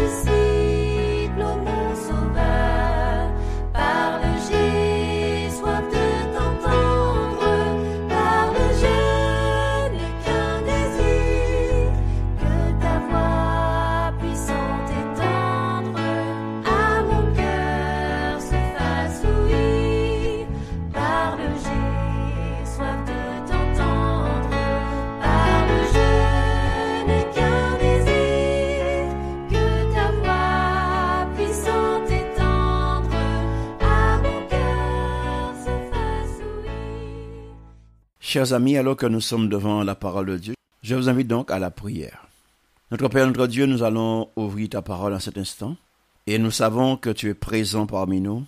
to see. Chers amis, alors que nous sommes devant la parole de Dieu, je vous invite donc à la prière. Notre Père, notre Dieu, nous allons ouvrir ta parole en cet instant, et nous savons que tu es présent parmi nous,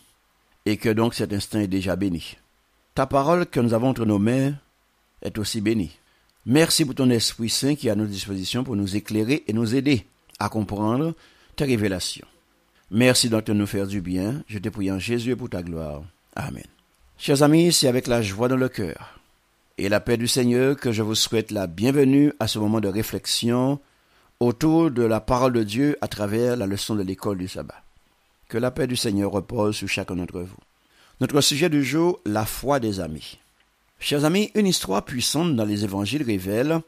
et que donc cet instant est déjà béni. Ta parole que nous avons entre nos mains est aussi bénie. Merci pour ton Esprit Saint qui est à notre disposition pour nous éclairer et nous aider à comprendre tes révélations. Merci donc de nous faire du bien. Je te prie en Jésus pour ta gloire. Amen. Chers amis, c'est avec la joie dans le cœur et la paix du Seigneur que je vous souhaite la bienvenue à ce moment de réflexion autour de la parole de Dieu à travers la leçon de l'école du sabbat. Que la paix du Seigneur repose sur chacun d'entre vous. Notre sujet du jour, la foi des amis. Chers amis, une histoire puissante dans les évangiles révèle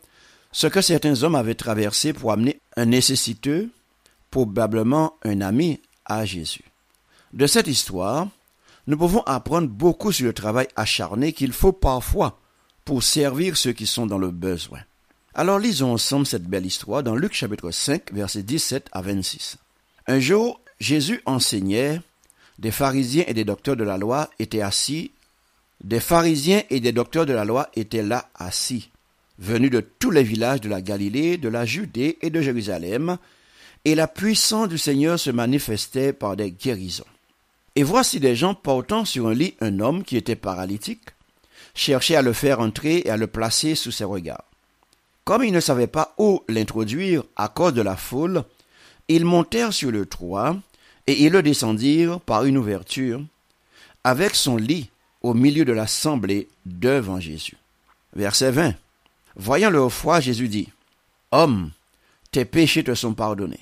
ce que certains hommes avaient traversé pour amener un nécessiteux, probablement un ami, à Jésus. De cette histoire, nous pouvons apprendre beaucoup sur le travail acharné qu'il faut parfois pour servir ceux qui sont dans le besoin. Alors lisons ensemble cette belle histoire dans Luc chapitre 5, versets 17 à 26. Un jour, Jésus enseignait, des pharisiens et des docteurs de la loi étaient assis, des pharisiens et des docteurs de la loi étaient là assis, venus de tous les villages de la Galilée, de la Judée et de Jérusalem, et la puissance du Seigneur se manifestait par des guérisons. Et voici des gens portant sur un lit un homme qui était paralytique, cherchait à le faire entrer et à le placer sous ses regards. Comme ils ne savaient pas où l'introduire à cause de la foule, ils montèrent sur le toit et ils le descendirent par une ouverture avec son lit au milieu de l'assemblée devant Jésus. Verset 20. Voyant leur foi, Jésus dit, Homme, tes péchés te sont pardonnés.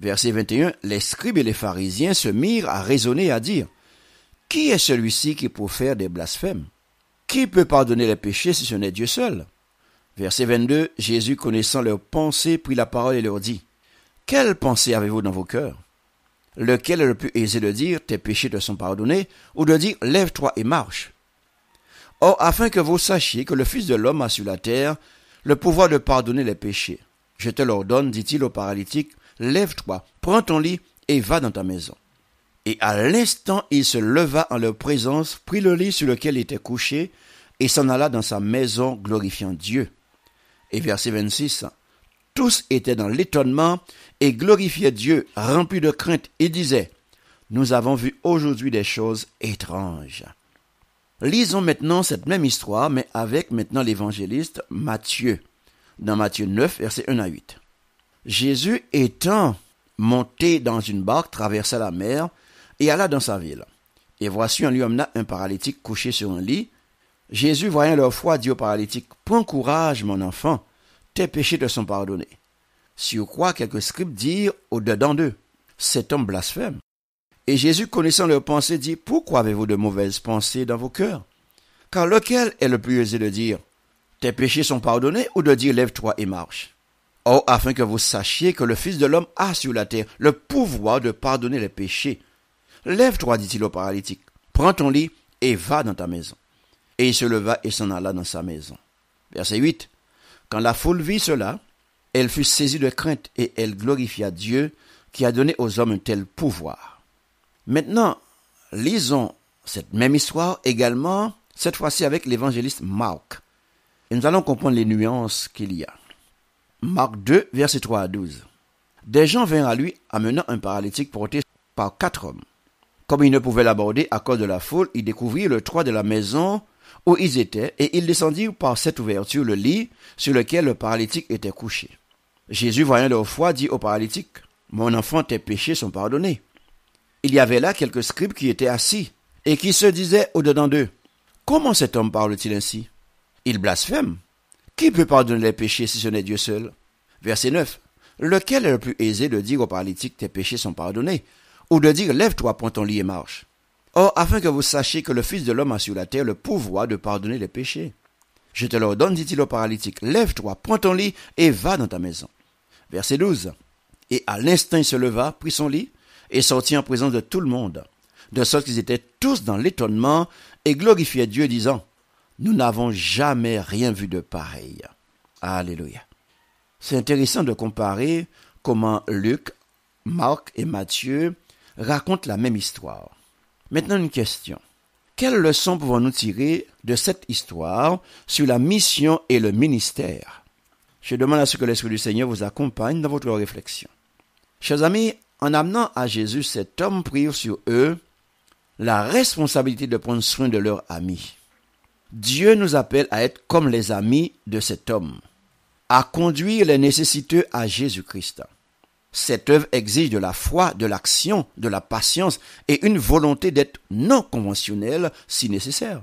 Verset 21. Les scribes et les pharisiens se mirent à raisonner et à dire, Qui est celui-ci qui peut faire des blasphèmes qui peut pardonner les péchés si ce n'est Dieu seul Verset 22, Jésus connaissant leurs pensées prit la parole et leur dit, Quelles pensées avez-vous dans vos cœurs Lequel est le plus aisé de dire, tes péchés te sont pardonnés, ou de dire, lève-toi et marche Or, afin que vous sachiez que le Fils de l'homme a sur la terre le pouvoir de pardonner les péchés. Je te l'ordonne, dit-il au paralytique, lève-toi, prends ton lit et va dans ta maison. Et à l'instant, il se leva en leur présence, prit le lit sur lequel il était couché, et s'en alla dans sa maison, glorifiant Dieu. Et verset 26. Tous étaient dans l'étonnement et glorifiaient Dieu, remplis de crainte, et disaient, Nous avons vu aujourd'hui des choses étranges. Lisons maintenant cette même histoire, mais avec maintenant l'évangéliste Matthieu, dans Matthieu 9, verset 1 à 8. Jésus étant monté dans une barque, traversa la mer, et alla dans sa ville. Et voici, on lui emmena un paralytique couché sur un lit. Jésus, voyant leur foi, dit au paralytique, Prends courage, mon enfant, tes péchés te sont pardonnés. Sur quoi quelques script dirent au-dedans d'eux, Cet homme blasphème. Et Jésus, connaissant leurs pensées, dit, Pourquoi avez-vous de mauvaises pensées dans vos cœurs Car lequel est le plus aisé de dire, Tes péchés sont pardonnés, ou de dire, Lève-toi et marche Oh, afin que vous sachiez que le Fils de l'homme a sur la terre le pouvoir de pardonner les péchés, Lève-toi, dit-il au paralytique, prends ton lit et va dans ta maison. Et il se leva et s'en alla dans sa maison. Verset 8. Quand la foule vit cela, elle fut saisie de crainte et elle glorifia Dieu qui a donné aux hommes un tel pouvoir. Maintenant, lisons cette même histoire également, cette fois-ci avec l'évangéliste Marc. Et nous allons comprendre les nuances qu'il y a. Marc 2, verset 3 à 12. Des gens vinrent à lui amenant un paralytique porté par quatre hommes. Comme ils ne pouvaient l'aborder à cause de la foule, ils découvrirent le toit de la maison où ils étaient, et ils descendirent par cette ouverture le lit sur lequel le paralytique était couché. Jésus, voyant leur foi, dit au paralytique, Mon enfant, tes péchés sont pardonnés. Il y avait là quelques scribes qui étaient assis, et qui se disaient au-dedans d'eux, Comment cet homme parle-t-il ainsi Il blasphème. Qui peut pardonner les péchés si ce n'est Dieu seul Verset 9. Lequel est le plus aisé de dire au paralytique, Tes péchés sont pardonnés, ou de dire lève-toi, prends ton lit et marche. Or, afin que vous sachiez que le Fils de l'homme a sur la terre le pouvoir de pardonner les péchés. Je te l'ordonne, dit-il au paralytique, lève-toi, prends ton lit et va dans ta maison. Verset 12. Et à l'instant il se leva, prit son lit, et sortit en présence de tout le monde, de sorte qu'ils étaient tous dans l'étonnement, et glorifiaient Dieu, disant, Nous n'avons jamais rien vu de pareil. Alléluia. C'est intéressant de comparer comment Luc, Marc et Matthieu raconte la même histoire. Maintenant une question. Quelle leçon pouvons-nous tirer de cette histoire sur la mission et le ministère Je demande à ce que l'Esprit du Seigneur vous accompagne dans votre réflexion. Chers amis, en amenant à Jésus cet homme prirent sur eux la responsabilité de prendre soin de leurs amis. Dieu nous appelle à être comme les amis de cet homme, à conduire les nécessiteux à Jésus-Christ. Cette œuvre exige de la foi, de l'action, de la patience et une volonté d'être non conventionnelle si nécessaire.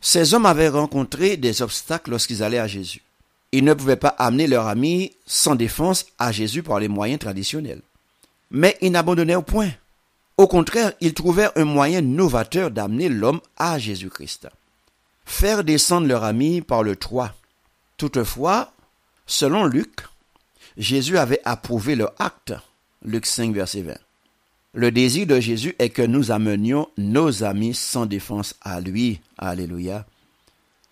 Ces hommes avaient rencontré des obstacles lorsqu'ils allaient à Jésus. Ils ne pouvaient pas amener leur ami sans défense à Jésus par les moyens traditionnels. Mais ils n'abandonnaient point. Au contraire, ils trouvèrent un moyen novateur d'amener l'homme à Jésus-Christ. Faire descendre leur ami par le toit. Toutefois, selon Luc, Jésus avait approuvé leur acte. Luc 5, verset 20. Le désir de Jésus est que nous amenions nos amis sans défense à lui. Alléluia.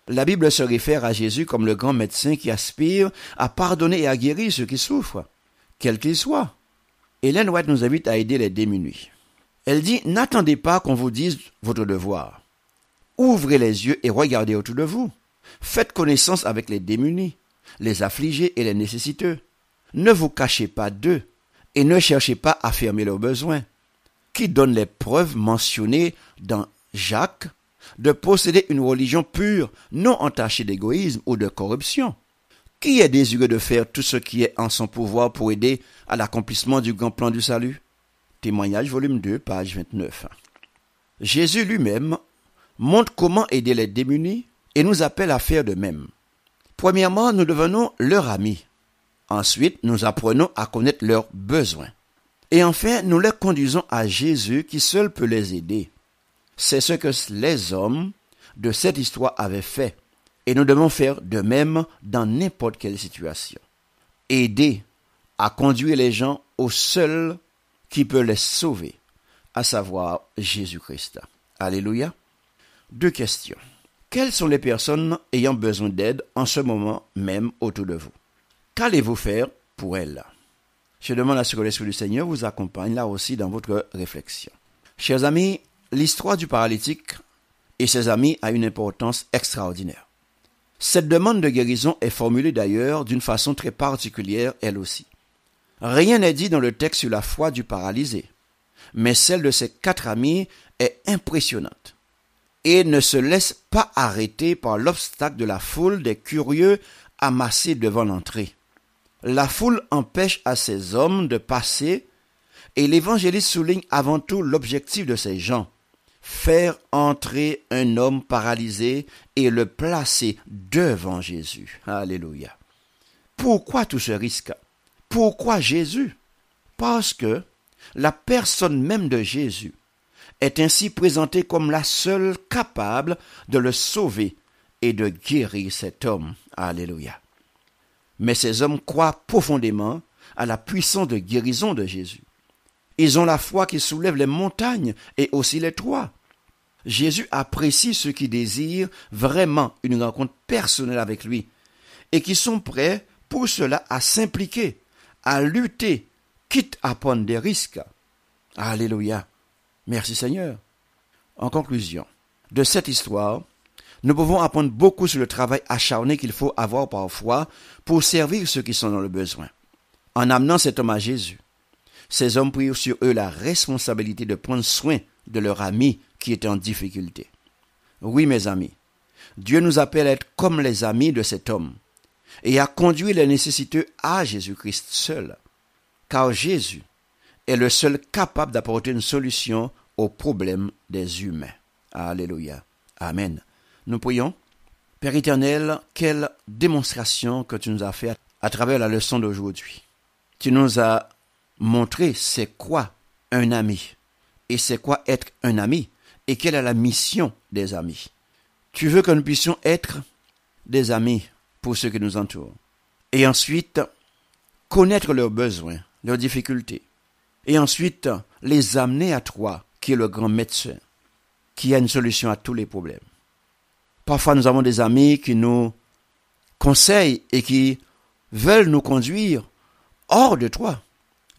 La Bible se réfère à Jésus comme le grand médecin qui aspire à pardonner et à guérir ceux qui souffrent, quels qu'ils soient. Hélène White nous invite à aider les démunis. Elle dit, n'attendez pas qu'on vous dise votre devoir. Ouvrez les yeux et regardez autour de vous. Faites connaissance avec les démunis, les affligés et les nécessiteux. Ne vous cachez pas d'eux et ne cherchez pas à fermer leurs besoins, qui donne les preuves mentionnées dans Jacques de posséder une religion pure, non entachée d'égoïsme ou de corruption. Qui est désireux de faire tout ce qui est en son pouvoir pour aider à l'accomplissement du grand plan du salut Témoignage volume 2, page 29. Jésus lui-même montre comment aider les démunis et nous appelle à faire de même. Premièrement, nous devenons leur ami. Ensuite, nous apprenons à connaître leurs besoins. Et enfin, nous les conduisons à Jésus qui seul peut les aider. C'est ce que les hommes de cette histoire avaient fait. Et nous devons faire de même dans n'importe quelle situation. Aider à conduire les gens au seul qui peut les sauver, à savoir Jésus-Christ. Alléluia. Deux questions. Quelles sont les personnes ayant besoin d'aide en ce moment même autour de vous Qu'allez-vous faire pour elle Je demande à ce que l'Esprit du Seigneur vous accompagne là aussi dans votre réflexion. Chers amis, l'histoire du paralytique et ses amis a une importance extraordinaire. Cette demande de guérison est formulée d'ailleurs d'une façon très particulière elle aussi. Rien n'est dit dans le texte sur la foi du paralysé, mais celle de ses quatre amis est impressionnante et ne se laisse pas arrêter par l'obstacle de la foule des curieux amassés devant l'entrée la foule empêche à ces hommes de passer et l'évangéliste souligne avant tout l'objectif de ces gens. Faire entrer un homme paralysé et le placer devant Jésus. Alléluia. Pourquoi tout ce risque Pourquoi Jésus Parce que la personne même de Jésus est ainsi présentée comme la seule capable de le sauver et de guérir cet homme. Alléluia. Mais ces hommes croient profondément à la puissance de guérison de Jésus. Ils ont la foi qui soulève les montagnes et aussi les toits. Jésus apprécie ceux qui désirent vraiment une rencontre personnelle avec lui et qui sont prêts pour cela à s'impliquer, à lutter, quitte à prendre des risques. Alléluia. Merci Seigneur. En conclusion, de cette histoire, nous pouvons apprendre beaucoup sur le travail acharné qu'il faut avoir parfois pour servir ceux qui sont dans le besoin. En amenant cet homme à Jésus, ces hommes prirent sur eux la responsabilité de prendre soin de leur ami qui était en difficulté. Oui, mes amis, Dieu nous appelle à être comme les amis de cet homme et à conduire les nécessiteux à Jésus-Christ seul, car Jésus est le seul capable d'apporter une solution aux problèmes des humains. Alléluia. Amen. Nous prions. Père éternel, quelle démonstration que tu nous as faite à travers la leçon d'aujourd'hui. Tu nous as montré c'est quoi un ami et c'est quoi être un ami et quelle est la mission des amis. Tu veux que nous puissions être des amis pour ceux qui nous entourent. Et ensuite, connaître leurs besoins, leurs difficultés. Et ensuite, les amener à toi, qui est le grand médecin, qui a une solution à tous les problèmes. Parfois, nous avons des amis qui nous conseillent et qui veulent nous conduire hors de toi,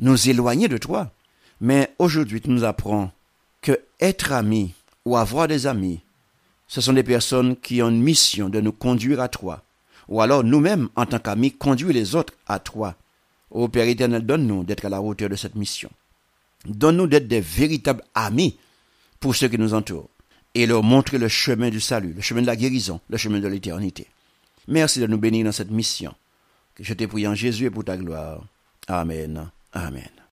nous éloigner de toi. Mais aujourd'hui, tu nous apprends que être ami ou avoir des amis, ce sont des personnes qui ont une mission de nous conduire à toi. Ou alors nous-mêmes, en tant qu'amis, conduire les autres à toi. Ô Père éternel, donne-nous d'être à la hauteur de cette mission. Donne-nous d'être des véritables amis pour ceux qui nous entourent et leur montrer le chemin du salut, le chemin de la guérison, le chemin de l'éternité. Merci de nous bénir dans cette mission. Que je t'ai en Jésus et pour ta gloire. Amen. Amen.